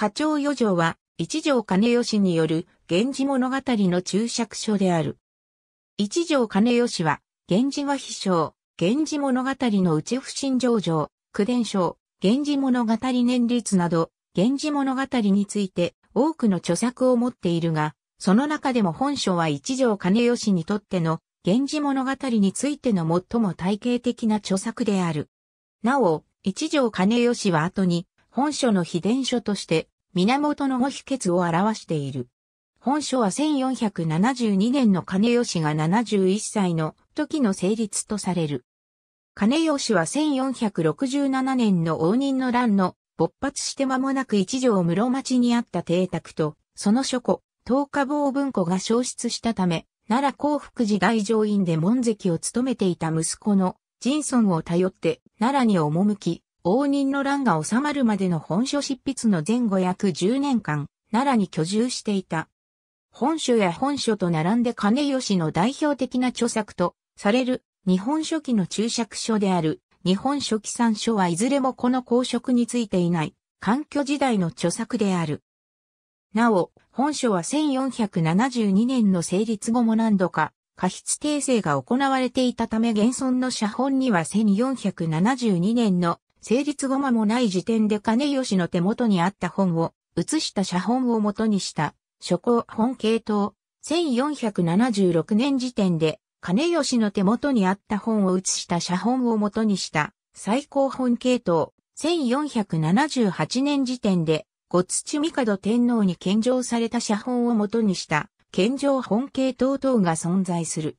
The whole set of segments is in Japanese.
課長余剰は、一条兼義による、源氏物語の注釈書である。一条兼義は、源氏は秘書、源氏物語の内不信上場、九伝承、源氏物語年率など、源氏物語について多くの著作を持っているが、その中でも本書は一条兼義にとっての、源氏物語についての最も体系的な著作である。なお、一条金義は後に、本書の秘伝書として、源の秘訣を表している。本書は1472年の金吉が71歳の時の成立とされる。金吉は1467年の応仁の乱の勃発して間もなく一条室町にあった邸宅と、その書庫、東下坊文庫が消失したため、奈良幸福寺大上院で門跡を務めていた息子のジンソンを頼って奈良に赴き、応仁の乱が収まるまでの本書執筆の前後約10年間、奈良に居住していた。本書や本書と並んで金吉の代表的な著作とされる日本書紀の注釈書である日本書紀三書はいずれもこの公職についていない環境時代の著作である。なお、本書は1472年の成立後も何度か過失訂正が行われていたため現存の写本には1472年の成立後間もない時点で金吉の手元にあった本を、写した写本を元にした、書庫本系統、1476年時点で、金吉の手元にあった本を写した写本を元にした、最高本系統、1478年時点で、ご土帝天皇に献上された写本を元にした、献上本系統等が存在する。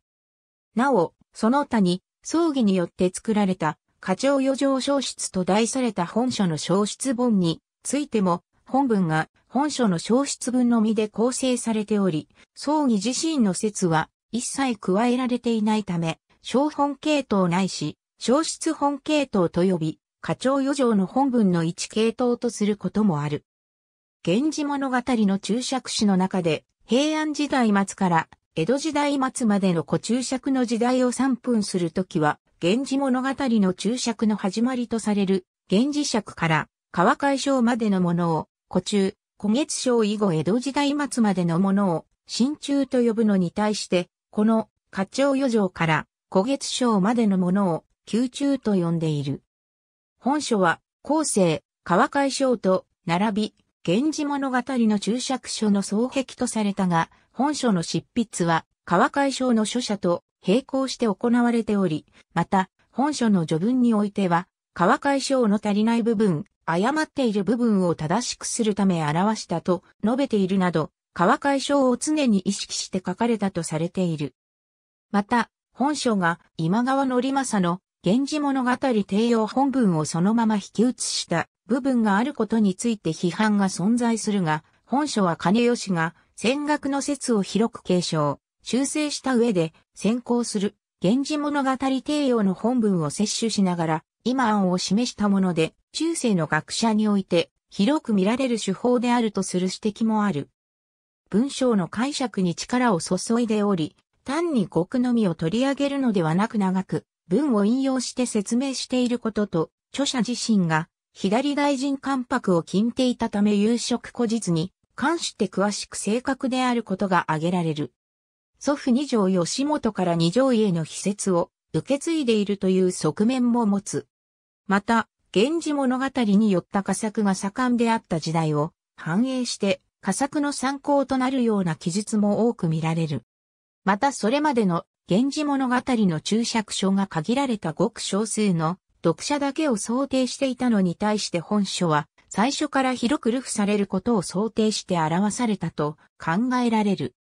なお、その他に、葬儀によって作られた課長余剰消失と題された本書の消失本についても、本文が本書の消失文のみで構成されており、葬儀自身の説は一切加えられていないため、小本系統ないし、消失本系統と呼び、課長余剰の本文の一系統とすることもある。源氏物語の注釈史の中で、平安時代末から江戸時代末までの古注釈の時代を3分するときは、源氏物語の注釈の始まりとされる、源氏釈から川海省までのものを、古中、古月省以後江戸時代末までのものを、新中と呼ぶのに対して、この、課長余剰から古月省までのものを、宮中と呼んでいる。本書は、後世、川海省と、並び、源氏物語の注釈書の双璧とされたが、本書の執筆は、川海省の書者と、並行して行われており、また、本書の序文においては、川解消の足りない部分、誤っている部分を正しくするため表したと述べているなど、川解消を常に意識して書かれたとされている。また、本書が今川則政の源氏物語定用本文をそのまま引き写した部分があることについて批判が存在するが、本書は金吉が戦学の説を広く継承。修正した上で先行する源氏物語帝王の本文を摂取しながら、今案を示したもので、中世の学者において広く見られる手法であるとする指摘もある。文章の解釈に力を注いでおり、単に国のみを取り上げるのではなく長く、文を引用して説明していることと、著者自身が左大臣関白を禁っていたため夕食後日に関して詳しく正確であることが挙げられる。祖父二条義元から二条家の秘説を受け継いでいるという側面も持つ。また、源氏物語によった佳作が盛んであった時代を反映して佳作の参考となるような記述も多く見られる。またそれまでの源氏物語の注釈書が限られたごく少数の読者だけを想定していたのに対して本書は最初から広く流布されることを想定して表されたと考えられる。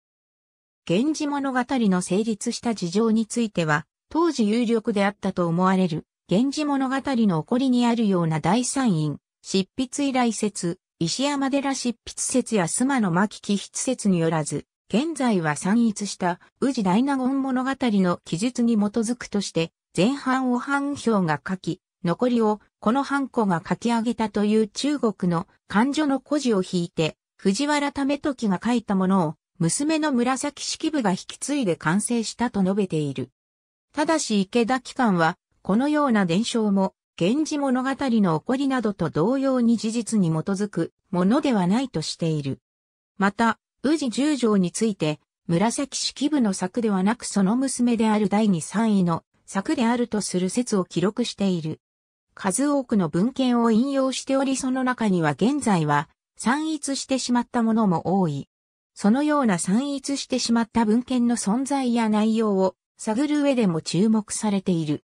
源氏物語の成立した事情については、当時有力であったと思われる、源氏物語の起こりにあるような第三院、執筆依頼説、石山寺執筆説や妻の巻き筆説によらず、現在は散逸した宇治大納言物語の記述に基づくとして、前半を半表が書き、残りをこの半個が書き上げたという中国の漢情の故事を引いて、藤原為時が書いたものを娘の紫式部が引き継いで完成したと述べている。ただし池田機関は、このような伝承も、源氏物語の起こりなどと同様に事実に基づくものではないとしている。また、宇治十条について、紫式部の作ではなくその娘である第二三位の作であるとする説を記録している。数多くの文献を引用しておりその中には現在は散逸してしまったものも多い。そのような散逸してしまった文献の存在や内容を探る上でも注目されている。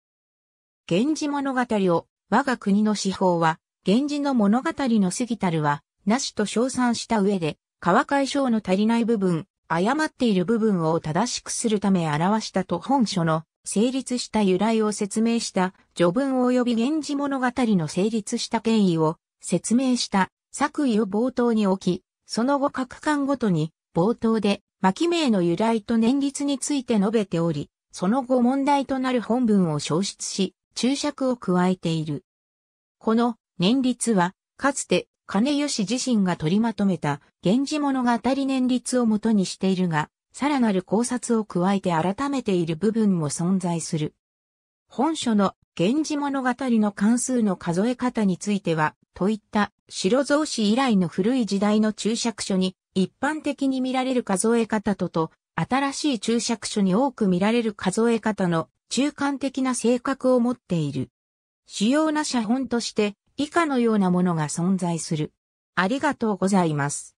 源氏物語を我が国の司法は、源氏の物語の過ぎたるは、なしと称賛した上で、川解消の足りない部分、誤っている部分を正しくするため表したと本書の成立した由来を説明した序文及び源氏物語の成立した権威を説明した作為を冒頭に置き、その後各巻ごとに冒頭で、牧名の由来と年率について述べており、その後問題となる本文を消失し、注釈を加えている。この年率は、かつて金吉自身が取りまとめた源氏物語年率をもとにしているが、さらなる考察を加えて改めている部分も存在する。本書の源氏物語の関数の数え方については、といった白造紙以来の古い時代の注釈書に一般的に見られる数え方とと、新しい注釈書に多く見られる数え方の中間的な性格を持っている。主要な写本として以下のようなものが存在する。ありがとうございます。